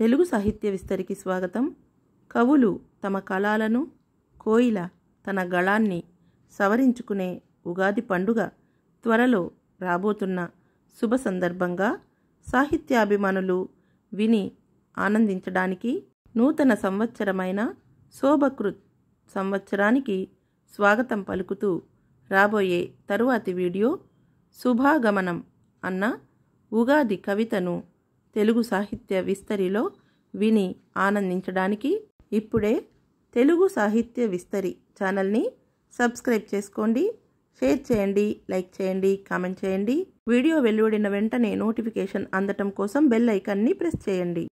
తెలుగు సాహిత్య విస్తరికి స్వాగతం కవులు తమ కళాలను కోయిల తన గళాన్ని సవరించుకునే ఉగాది పండుగ త్వరలో రాబోతున్న శుభ సందర్భంగా సాహిత్యాభిమానులు విని ఆనందించడానికి నూతన సంవత్సరమైన శోభకృత్ సంవత్సరానికి స్వాగతం పలుకుతూ రాబోయే తరువాతి వీడియో శుభాగమనం అన్న ఉగాది కవితను తెలుగు సాహిత్య విస్తరిలో విని ఆనందించడానికి ఇప్పుడే తెలుగు సాహిత్య విస్తరి ఛానల్ని సబ్స్క్రైబ్ చేసుకోండి షేర్ చేయండి లైక్ చేయండి కామెంట్ చేయండి వీడియో వెలువడిన వెంటనే నోటిఫికేషన్ అందటం కోసం బెల్ ఐకాన్ని ప్రెస్ చేయండి